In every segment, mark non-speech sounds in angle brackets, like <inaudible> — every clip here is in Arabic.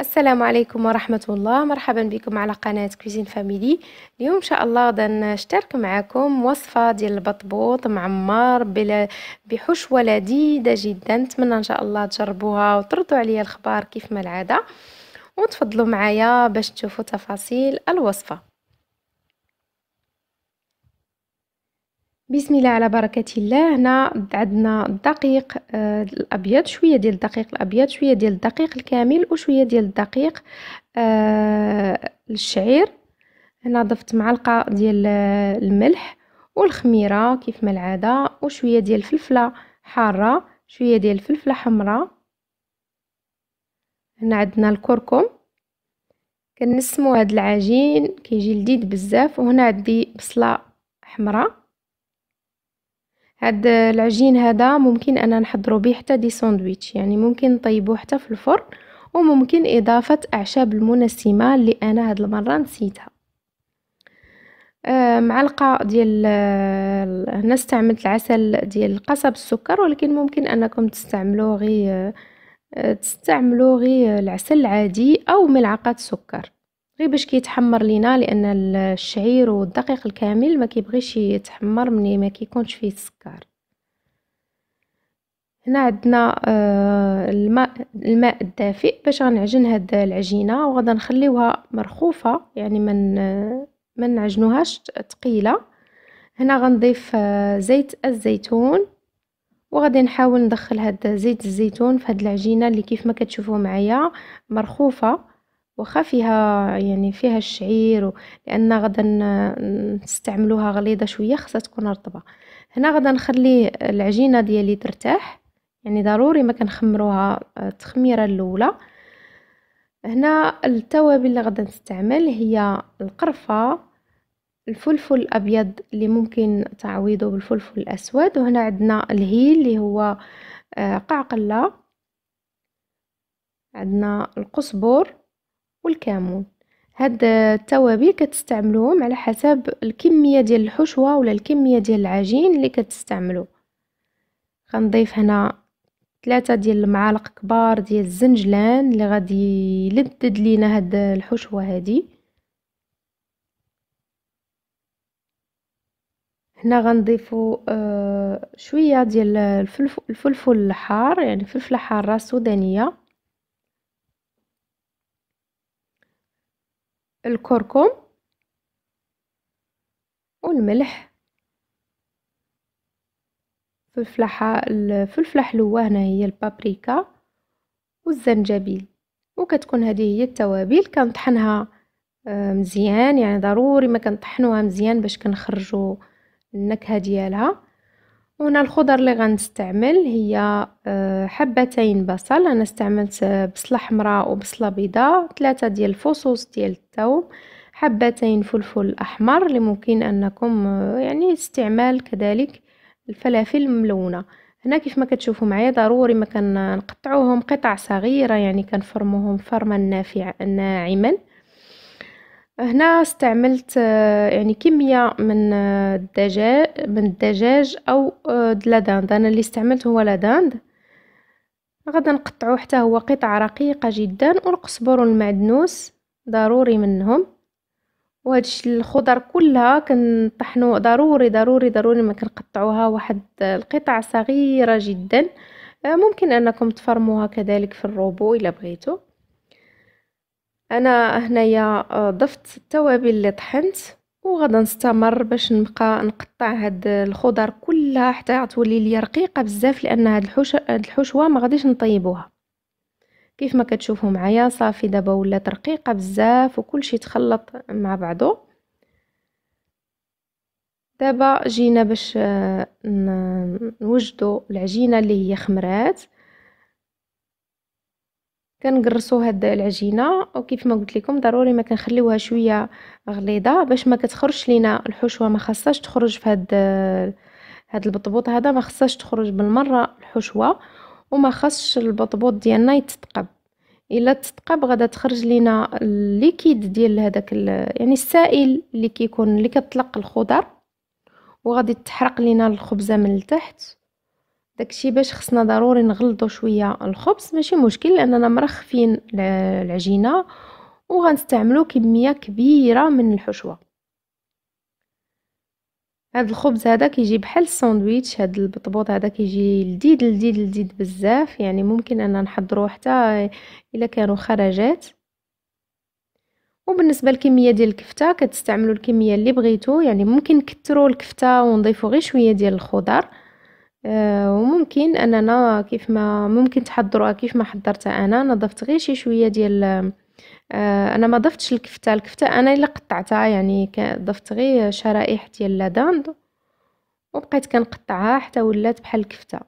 السلام عليكم ورحمة الله مرحبا بكم على قناة كوزين فاميلي اليوم إن شاء الله غدا نشترك معكم وصفة ديال البطبوط معمر بحشوة لذيذة جدا نتمنى إن شاء الله تجربوها وتردوا عليا الخبار كيف ما العادة وتفضلوا معايا باش تشوفوا تفاصيل الوصفة بسم الله على بركه الله هنا عندنا الدقيق آه، الابيض شويه ديال الدقيق الابيض شويه ديال الدقيق الكامل وشويه ديال الدقيق آه، الشعير هنا ضفت معلقه ديال آه، الملح والخميره كيف ما العاده وشويه ديال الفلفله حاره شويه ديال الفلفله حمراء هنا عندنا الكركم كنسمو هاد العجين كيجي لذيذ بزاف وهنا عندي بصله حمراء هاد العجين هذا ممكن انا نحضرو به حتى دي ساندويتش يعني ممكن نطيبو حتى في الفرن وممكن اضافه اعشاب المنسمه اللي انا هاد المره نسيتها آه، معلقه ديال هنا آه، استعملت العسل ديال قصب السكر ولكن ممكن انكم تستعملوه غير آه، تستعملوه غير العسل العادي او ملعقه سكر غير باش كيتحمر لينا لان الشعير والدقيق الكامل ما كيبغيش يتحمر ملي ما كيكونش فيه السكر هنا عندنا آه، الماء الماء الدافئ باش غنعجن هاد العجينه وغادا نخليوها مرخوفه يعني من ما نعجنوهاش ثقيله هنا غنضيف آه، زيت الزيتون وغادي نحاول ندخل هاد زيت الزيتون في هاد العجينه اللي كيف ما كتشوفوا معايا مرخوفه واخا فيها يعني فيها الشعير لان غدا نستعملوها غليظه شويه خصها تكون رطبه هنا غدا نخلي العجينه ديالي ترتاح يعني ضروري ما كنخمروها آه، التخميره الاولى هنا التوابل اللي غدا نستعمل هي القرفه الفلفل الابيض اللي ممكن تعويضه بالفلفل الاسود وهنا عندنا الهيل اللي هو آه، قعقله عندنا القزبر والكمون هاد التوابل كتستعملوهم على حسب الكميه ديال الحشوه ولا الكميه ديال العجين اللي كتستعملو غنضيف هنا ثلاثة ديال المعالق كبار ديال الزنجلان اللي غادي يلدد لينا هاد الحشوه هادي هنا غنضيفو آه شويه ديال الفلفل الفلفل الحار يعني فلفله حاره سودانيه الكركم والملح فلفلة الفلفلة حلوة هنا هي البابريكا والزنجبيل وكتكون هذه هي التوابل كنطحنها آه، مزيان يعني ضروري ما كنطحنوها مزيان باش كنخرجوا النكهه ديالها هنا الخضر اللي غنستعمل هي آه، حبتين بصل انا استعملت آه، بصله حمراء وبصله بيضاء ثلاثه ديال الفصوص ديال الثوم حبتين فلفل احمر اللي ممكن انكم آه، يعني استعمال كذلك الفلافل ملونه هنا كيف ما كتشوفوا معايا ضروري ما كنقطعوهم قطع صغيره يعني كنفرموهم فرما نافع ناعما هنا استعملت آه، يعني كمية من آه، الدجاج من الدجاج او آه، دلاداند انا اللي استعملت هو لاداند غدا نقطعو حتى هو قطع رقيقه جدا والقزبر والمعدنوس ضروري منهم وهاد الخضر كلها كنطحنو ضروري ضروري ضروري ما كنقطعوها واحد القطع صغيره جدا ممكن انكم تفرموها كذلك في الروبو الا بغيتو انا هنايا آه، ضفت التوابل اللي طحنت وغادا نستمر باش نبقى نقطع هاد الخضر كلها حتى تولي ليا رقيقه بزاف لان هاد الحشوه هاد الحشوه ما غاديش نطيبوها كيف ما كتشوفوا معايا صافي دابا ولات رقيقه بزاف شيء تخلط مع بعضو دابا جينا باش آه، نوجدوا العجينه اللي هي خمرات كنقرصوا هاد العجينه وكيف ما قلت لكم ضروري ما كنخليوها شويه غليظه باش ما كتخرجش لينا الحشوه ما خاصهاش تخرج في هاد هاد البطبوط هذا ما خاصهاش تخرج بالمره الحشوه وما خصش البطبوط ديالنا يتثقب الا تثقب غادا تخرج لينا الليكيد ديال هذاك يعني السائل اللي كيكون اللي كتطلق الخضر وغادي تحرق لينا الخبزه من التحت داكشي باش خصنا ضروري نغلطو شويه الخبز ماشي مشكل لاننا مرخفين العجينه وغنستعملو كميه كبيره من الحشوه هاد الخبز هذا كيجي بحال الساندويتش هاد البطبوط هذا كيجي لذيذ لذيذ لذيذ بزاف يعني ممكن اننا نحضروه حتى الا كانوا خرجات وبالنسبه للكميه ديال الكفته كتستعملوا الكميه اللي بغيتو يعني ممكن نكثروا الكفته ونضيفوا غير شويه ديال الخضر آه، وممكن اننا كيف ما ممكن تحضروها كيف ما حضرتها انا انا ضفت غير شي شويه ديال آه، انا ما ضفتش الكفته الكفته انا اللي قطعتها يعني ضفت غير شرائح ديال لا وبقيت كنقطعها حتى ولات بحال الكفته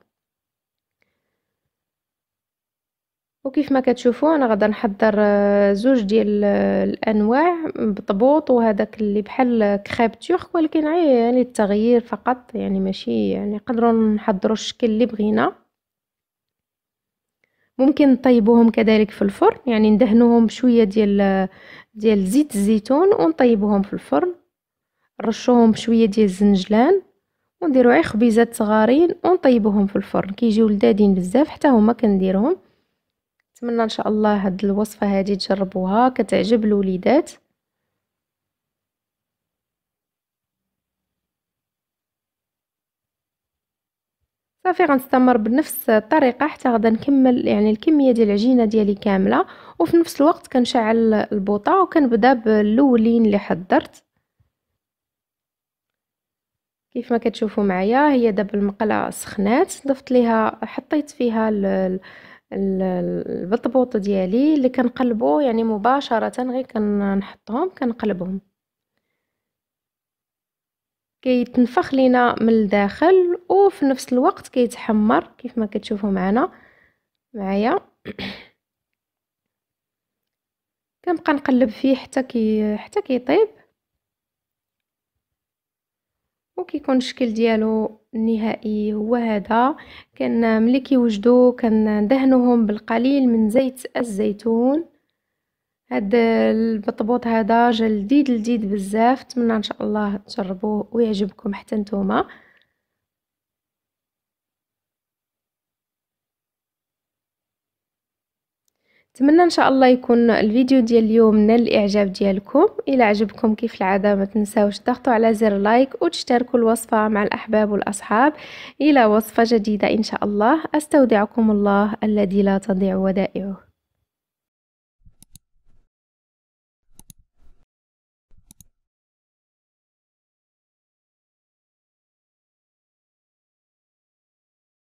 وكيف ما كتشوفوا انا غادا نحضر آه، زوج ديال آه، الانواع بطبوط وهذاك اللي بحال آه، كريب تورك ولكن يعني التغيير فقط يعني ماشي يعني نقدروا نحضروا الشكل اللي بغينا ممكن نطيبوهم كذلك في الفرن يعني ندهنوهم بشويه ديال ديال زيت الزيتون ونطيبوهم في الفرن نرشوهم بشويه ديال الزنجلان ونديروا عي خبيزات صغارين ونطيبوهم في الفرن كيجيو لذادين بزاف حتى هما كنديرهم نتمنى ان شاء الله هاد الوصفه هادي تجربوها كتعجب الوليدات صافي غنستمر بنفس الطريقه حتى غدا نكمل يعني الكميه ديال العجينه ديالي كامله وفي نفس الوقت كنشعل البوطه وكنبدا باللولين اللي حضرت كيف ما كتشوفوا معايا هي دابا المقله سخنات ضفت ليها حطيت فيها البطبوط ديالي اللي كنقلبو يعني مباشره غير كنحطهم كنقلبهم كيتنفخ لينا من الداخل وفي نفس الوقت كيتحمر كيف ما كتشوفوا معنا معايا <clears throat> كنبقى نقلب فيه حتى كي حتى كيطيب وكيكون الشكل ديالو النهائي هو هذا كان ملي كيوجدو كندهنوهم بالقليل من زيت الزيتون هاد البطبوط هذا جا لذيذ لذيذ بزاف نتمنى ان شاء الله تجربوه ويعجبكم حتى نتوما نتمنى ان شاء الله يكون الفيديو ديال اليوم نال الاعجاب ديالكم الى عجبكم كيف العاده ما تنساوش تضغطوا على زر لايك وتشتركوا الوصفه مع الاحباب والاصحاب الى وصفه جديده ان شاء الله استودعكم الله الذي لا تضيع ودائعه